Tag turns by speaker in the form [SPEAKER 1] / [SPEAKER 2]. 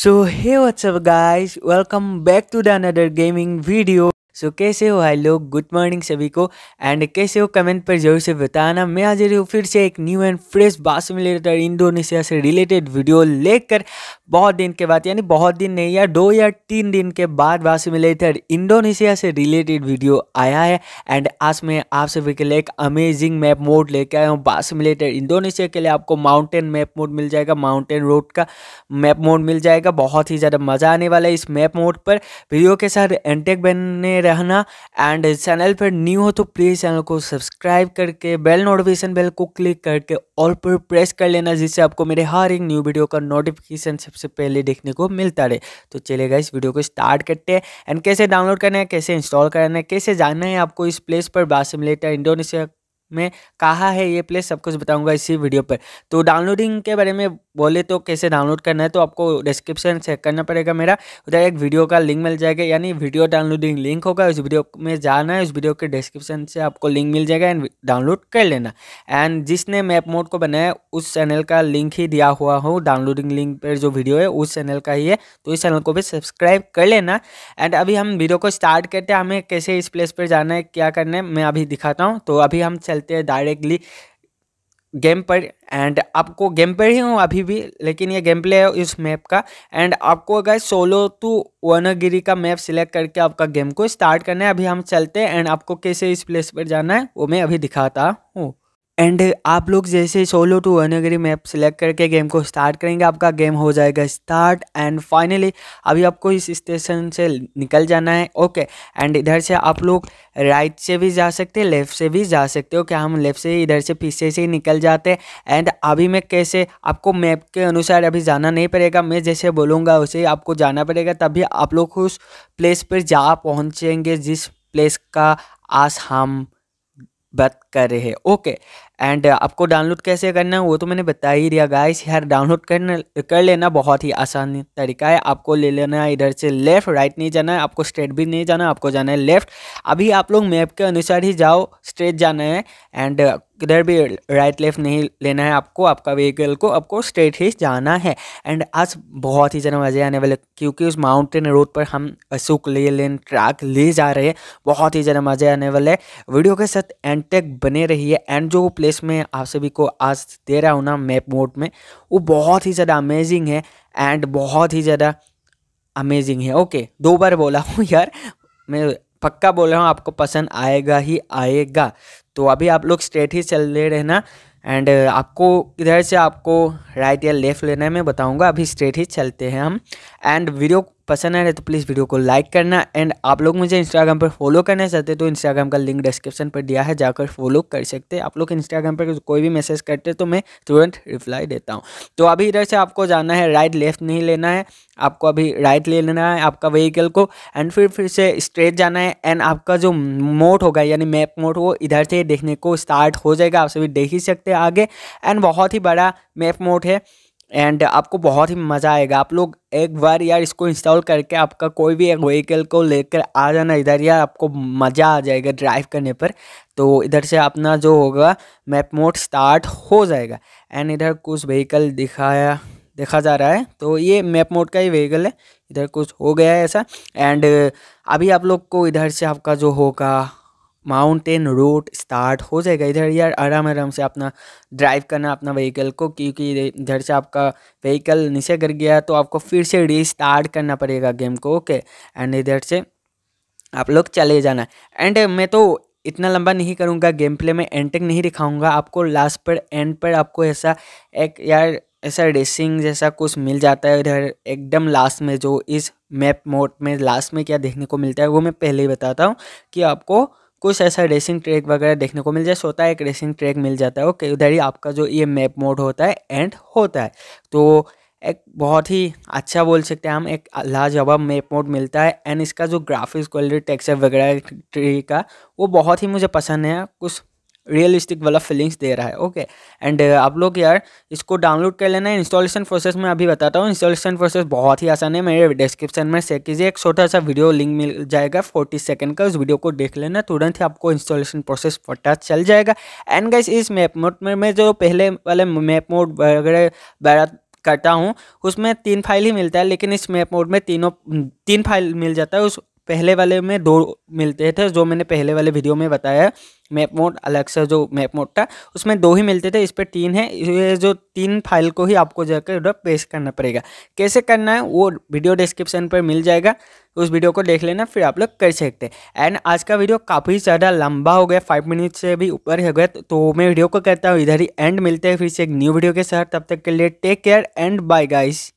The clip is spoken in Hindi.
[SPEAKER 1] So hey what's up guys welcome back to the another gaming video so so, कैसे हो हाय लोग गुड मॉर्निंग सभी को एंड कैसे हो कमेंट पर जरूर से बताना मैं रही हूँ फिर से एक new and fresh bus simulator Indonesia से रिलेटेड वीडियो लेकर बहुत दिन के बाद यानी बहुत दिन नहीं या दो या तीन दिन के बाद बासमिलेटर इंडोनेशिया से रिलेटेड वीडियो आया है एंड आज मैं आप सभी के लिए एक अमेजिंग मैप मोड लेके आया हूँ बासमिलेटर इंडोनेशिया के लिए आपको माउंटेन मैप मोड मिल जाएगा माउंटेन रोड का मैप मोड मिल जाएगा बहुत ही ज़्यादा मज़ा आने वाला है इस मैप मोड पर वीडियो के साथ एंटेक e बनने रहना एंड चैनल पर न्यू हो तो प्लीज़ चैनल को सब्सक्राइब करके बेल नोटिफिकेशन बेल को क्लिक करके ऑल पर प्रेस कर लेना जिससे आपको मेरे हर एक न्यू वीडियो का नोटिफिकेशन सबसे पहले देखने को मिलता रहे तो चलेगा इस वीडियो को स्टार्ट करते हैं एंड कैसे डाउनलोड करना है कैसे इंस्टॉल करना है कैसे जाना है आपको इस प्लेस पर बासिमलेटर इंडोनेशिया में कहाँ है ये प्लेस सब कुछ बताऊंगा इसी वीडियो पर तो डाउनलोडिंग के बारे में बोले तो कैसे डाउनलोड करना है तो आपको डिस्क्रिप्शन चेक करना पड़ेगा मेरा उधर एक वीडियो का लिंक मिल जाएगा यानी वीडियो डाउनलोडिंग लिंक होगा उस वीडियो में जाना है उस वीडियो के डिस्क्रिप्शन से आपको लिंक मिल जाएगा एंड डाउनलोड कर लेना एंड जिसने मैप मोड को बनाया उस चैनल का लिंक ही दिया हुआ हो डाउनलोडिंग लिंक पर जो वीडियो है उस चैनल का ही है तो इस चैनल को भी सब्सक्राइब कर लेना एंड अभी हम वीडियो को स्टार्ट करते हैं हमें कैसे इस प्लेस पर जाना है क्या करना है मैं अभी दिखाता हूँ तो अभी हम चल चलते हैं डायरेक्टली गेम पर एंड आपको गेम पर ही हूँ अभी भी लेकिन ये गेम प्ले है इस मैप का एंड आपको अगर सोलो टू वनगिरी का मैप सिलेक्ट करके आपका गेम को स्टार्ट करना है अभी हम चलते हैं एंड आपको कैसे इस प्लेस पर जाना है वो मैं अभी दिखाता हूँ एंड आप लोग जैसे सोलो टू अनगरी मैप सेलेक्ट करके गेम को स्टार्ट करेंगे आपका गेम हो जाएगा स्टार्ट एंड फाइनली अभी आपको इस स्टेशन से निकल जाना है ओके एंड इधर से आप लोग राइट से भी जा सकते हैं लेफ़्ट से भी जा सकते हो क्या हम लेफ़्ट से इधर से पीछे से ही निकल जाते हैं एंड अभी मैं कैसे आपको मैप के अनुसार अभी जाना नहीं पड़ेगा मैं जैसे बोलूँगा उसे आपको जाना पड़ेगा तभी आप लोग उस प्लेस पर जा पहुँचेंगे जिस प्लेस का आस हम बत कर रहे हैं ओके एंड आपको डाउनलोड कैसे करना है वो तो मैंने बता ही दिया गाइस यार डाउनलोड करना कर लेना बहुत ही आसान तरीका है आपको ले लेना है इधर से लेफ्ट राइट नहीं जाना है आपको स्ट्रेट भी नहीं जाना है आपको जाना है लेफ्ट अभी आप लोग मैप के अनुसार ही जाओ स्ट्रेट जाना है एंड किधर भी राइट लेफ्ट नहीं लेना है आपको आपका व्हीकल को आपको स्ट्रेट ही जाना है एंड आज बहुत ही ज़्यादा मज़े आने वाले क्योंकि उस माउंटेन रोड पर हम अशोक ले लेन ट्रैक ले जा रहे हैं बहुत ही ज़्यादा मज़े आने वाले वीडियो के साथ एंड तक बने रही है एंड जो प्लेस में आप सभी को आज दे रहा हूँ ना मैप मोड में वो बहुत ही ज़्यादा अमेजिंग है एंड बहुत ही ज़्यादा अमेजिंग है ओके दो बार बोला हूँ यार मैं पक्का बोल रहा हूँ आपको पसंद आएगा ही आएगा तो अभी आप लोग स्ट्रेट ही चल रहे रहना एंड आपको इधर से आपको राइट या लेफ़्ट लेना है मैं बताऊँगा अभी स्ट्रेट ही चलते हैं हम एंड वीडियो पसंद आया तो प्लीज़ वीडियो को लाइक करना एंड आप लोग मुझे इंस्टाग्राम पर फॉलो करना चाहते तो इंस्टाग्राम का लिंक डिस्क्रिप्शन पर दिया है जाकर फॉलो कर सकते आप लोग इंस्टाग्राम पर कोई भी मैसेज करते तो मैं तुरंत रिप्लाई देता हूँ तो अभी इधर से आपको जाना है राइट लेफ्ट नहीं लेना है आपको अभी राइट ले लेना है आपका व्हीकल को एंड फिर फिर से स्ट्रेट जाना है एंड आपका जो मोड होगा यानी मैप मोड वो इधर से देखने को स्टार्ट हो जाएगा आप सभी देख ही सकते हैं आगे एंड बहुत ही बड़ा मैप मोड है एंड आपको बहुत ही मज़ा आएगा आप लोग एक बार यार इसको इंस्टॉल करके आपका कोई भी एक व्हीकल को लेकर आ जाना इधर यार आपको मज़ा आ जाएगा ड्राइव करने पर तो इधर से अपना जो होगा मैप मोड स्टार्ट हो जाएगा एंड इधर कुछ व्हीकल दिखाया देखा जा रहा है तो ये मैप मोड का ही व्हीकल है इधर कुछ हो गया है ऐसा एंड अभी आप लोग को इधर से आपका जो होगा माउंटेन रोड स्टार्ट हो जाएगा इधर यार आराम आराम से अपना ड्राइव करना अपना व्हीकल को क्योंकि इधर से आपका व्हीकल नीचे गिर गया तो आपको फिर से रीस्टार्ट करना पड़ेगा गेम को ओके एंड इधर से आप लोग चले जाना एंड मैं तो इतना लंबा नहीं करूँगा गेम प्ले में एंड तक नहीं दिखाऊँगा आपको लास्ट पर एंड पर आपको ऐसा एक यार ऐसा रेसिंग जैसा कुछ मिल जाता है इधर एकदम लास्ट में जो इस मैप मोड में लास्ट में क्या देखने को मिलता है वो मैं पहले ही बताता हूँ कि आपको कुछ ऐसा रेसिंग ट्रैक वगैरह देखने को मिल जाए सोता है एक रेसिंग ट्रैक मिल जाता है ओके उधर ही आपका जो ये मैप मोड होता है एंड होता है तो एक बहुत ही अच्छा बोल सकते हैं हम एक लाजवाब मेप मोड मिलता है एंड इसका जो ग्राफिक्स क्वालिटी टेक्सचर वगैरह ट्री का वो बहुत ही मुझे पसंद है कुछ रियलिस्टिक वाला फीलिंग्स दे रहा है ओके एंड uh, आप लोग यार इसको डाउनलोड कर लेना है इंस्टॉलेशन प्रोसेस में अभी बताता हूँ इंस्टॉलेशन प्रोसेस बहुत ही आसान है मेरे डिस्क्रिप्शन में से कीजिए एक छोटा सा वीडियो लिंक मिल जाएगा फोर्टी सेकेंड का उस वीडियो को देख लेना तुरंत ही आपको इंस्टॉलेशन प्रोसेस पता चल जाएगा एंड गाइस इस मैप मोड में मैं जो पहले वाले मैप मोड वगैरह बारह करता हूँ उसमें तीन फाइल ही मिलता है लेकिन इस मैप मोड में तीनों तीन फाइल मिल जाता है उस पहले वाले में दो मिलते थे जो मैंने पहले वाले वीडियो में बताया मैप मोड अलग से जो मैप मोड था उसमें दो ही मिलते थे इस पर तीन है ये जो तीन फाइल को ही आपको जाकर उधर पेश करना पड़ेगा कैसे करना है वो वीडियो डिस्क्रिप्शन पर मिल जाएगा उस वीडियो को देख लेना फिर आप लोग कर सकते हैं एंड आज का वीडियो काफ़ी ज़्यादा लंबा हो गया फाइव मिनट से भी ऊपर हो गया तो मैं वीडियो को करता हूँ इधर ही एंड मिलते हैं फिर से एक न्यू वीडियो के साथ तब तक के लिए take care and bye guys